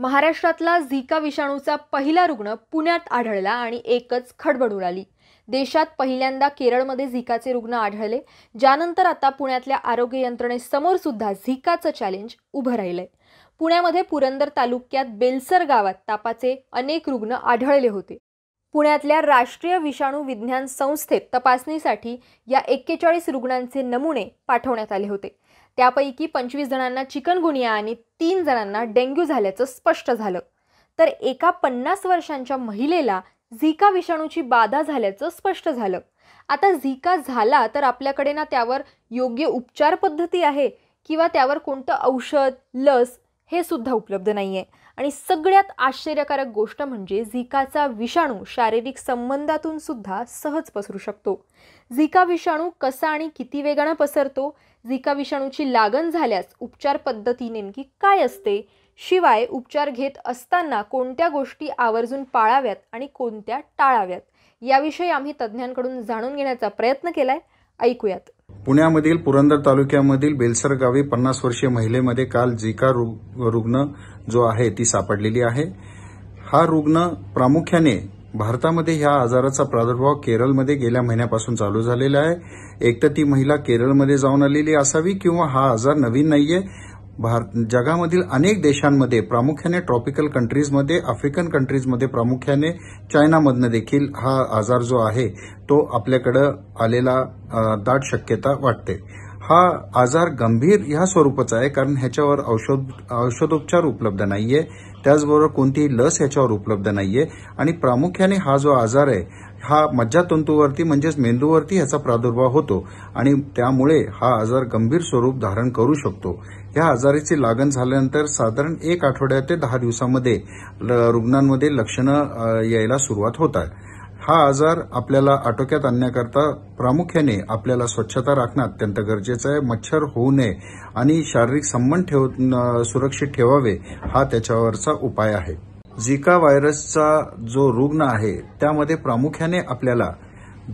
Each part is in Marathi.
महाराष्ट्रातला झिका विषाणूचा पहिला रुग्ण पुण्यात आढळला आणि एकच खडबड उडाली देशात पहिल्यांदा केरळमध्ये झिकाचे रुग्ण आढळले ज्यानंतर आता पुण्यातल्या आरोग्य यंत्रणेसमोर सुद्धा झिकाचं चॅलेंज उभं राहिलंय पुण्यामध्ये पुरंदर तालुक्यात बेलसर गावात तापाचे अनेक रुग्ण आढळले होते पुण्यातल्या राष्ट्रीय विषाणू विज्ञान संस्थेत तपासणीसाठी या एक्केचाळीस रुग्णांचे नमुने पाठवण्यात आले होते त्यापैकी पंचवीस जणांना चिकनगुनिया आणि तीन जणांना डेंग्यू झाल्याचं स्पष्ट झालं तर एका पन्नास वर्षांच्या महिलेला झिका विषाणूची बाधा झाल्याचं स्पष्ट झालं आता झिका झाला तर आपल्याकडे ना त्यावर योग्य उपचार पद्धती आहे किंवा त्यावर कोणतं औषध लस हे सुद्धा उपलब्ध नाही आहे आणि सगळ्यात आश्चर्यकारक गोष्ट म्हणजे झिकाचा विषाणू शारीरिक संबंधातून सुद्धा सहज पसरू शकतो झिका विषाणू कसा आणि किती वेगानं पसरतो झिका विषाणूची लागण झाल्यास उपचार पद्धती नेमकी काय असते शिवाय उपचार घेत असताना कोणत्या गोष्टी आवर्जून पाळाव्यात आणि कोणत्या टाळाव्यात याविषयी आम्ही तज्ज्ञांकडून जाणून घेण्याचा प्रयत्न केला आहे ऐकूयात पुण्यामधील पुरंदर तालुक्यामधील बेलसर गावी पन्नास वर्षीय महिलेमध्ये काल झिका रुग्ण जो आहे ती सापडलेली आहे हा रुग्ण प्रामुख्याने भारतामध्ये ह्या आजाराचा प्रादुर्भाव केरळमध्ये गेल्या महिन्यापासून चालू झालेला आहे एक तर ती महिला केरळमध्ये जाऊन आलेली असावी किंवा हा आजार नवीन नाहीये भारत जगामधील अनेक देशांमध्ये प्रामुख्याने ट्रॉपिकल कंट्रीजमध्ये आफ्रिकन कंट्रीजमध्ये प्रामुख्याने चायनामधनं देखील हा आजार जो आहे तो आपल्याकडं आलेला दाट शक्यता वाटते हा आजार गंभीर ह्या स्वरूपाचा आहे कारण ह्याच्यावर औषध औषधोपचार उपलब्ध नाहीये त्याचबरोबर कोणतीही लस ह्याच्यावर उपलब्ध नाहीये आणि प्रामुख्याने हा जो आजार आहे हा मज्जातंतूवरती म्हणजेच मेंदूवरती ह्याचा प्रादुर्भाव होतो आणि त्यामुळे हा आजार गंभीर स्वरूप धारण करू शकतो या आजाराची लागण झाल्यानंतर साधारण एक आठवड्या ते दहा दिवसांमध्ये रुग्णांमध्ये लक्षणं यायला सुरुवात होतात हा आजार आपल्याला आटोक्यात आणण्याकरता प्रामुख्याने आपल्याला स्वच्छता राखणं अत्यंत गरजेचं आहे मच्छर होऊ नये आणि शारीरिक संबंध ठेव सुरक्षित ठेवावे हा त्याच्यावरचा उपाय आहे झिका व्हायरसचा जो रुग्ण आहे त्यामध्ये प्रामुख्याने आपल्याला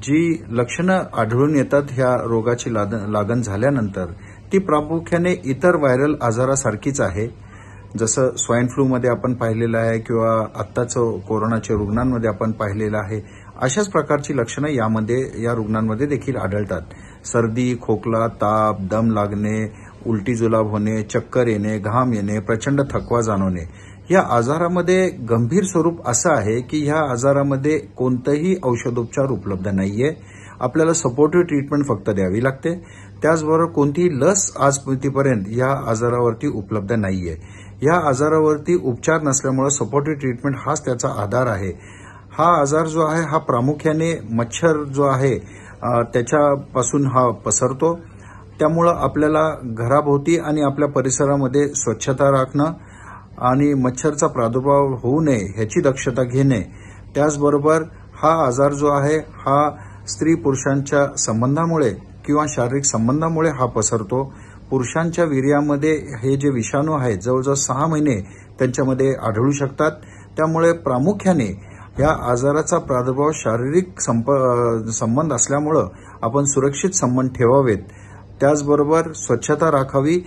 जी लक्षणं आढळून येतात ह्या रोगाची लागण झाल्यानंतर ती प्रामुख्याने इतर व्हायरल आजारासारखीच आहे जसं स्वाईन फ्लूमध्ये आपण पाहिलेलं आहे किंवा आत्ताचं कोरोनाच्या रुग्णांमध्ये आपण पाहिलेलं आहे अशाच प्रकारची लक्षणं यामध्ये या रुग्णांमध्ये देखील आढळतात सर्दी खोकला ताप दम लागणे उलटी जुलाब होणे चक्कर येणे घाम येणे प्रचंड थकवा जाणवणे या आजारामध्ये गंभीर स्वरूप असं आहे की या आजारामध्ये कोणतंही औषधोपचार उपलब्ध नाहीये आपल्याला सपोर्टिव्ह ट्रीटमेंट फक्त द्यावी लागते त्याचबरोबर कोणतीही लस आज आजपर्यंत या आजारावरती उपलब्ध नाहीये या आजारावरती उपचार नसल्यामुळे सपोर्टिव्ह ट्रीटमेंट हाच त्याचा आधार आहे हा आजार जो आहे हा प्रामुख्याने मच्छर जो आहे त्याच्यापासून हा पसरतो त्यामुळं आपल्याला घराभोवती आणि आपल्या परिसरामध्ये स्वच्छता राखणं आणि मच्छरचा प्रादुर्भाव होऊ नये ह्याची दक्षता घेणे त्याचबरोबर हा आजार जो आहे हा स्त्री पुरुषांच्या संबंधामुळे किंवा शारीरिक संबंधामुळे हा पसरतो पुरुषांच्या वीर्यामध्ये हे जे विषाणू आहेत जवळजवळ सहा महिने त्यांच्यामध्ये आढळू शकतात त्यामुळे प्रामुख्याने या आजाराचा प्रादुर्भाव शारीरिक संप संबंध असल्यामुळं आपण सुरक्षित संबंध ठेवावेत त्याचबरोबर स्वच्छता राखावी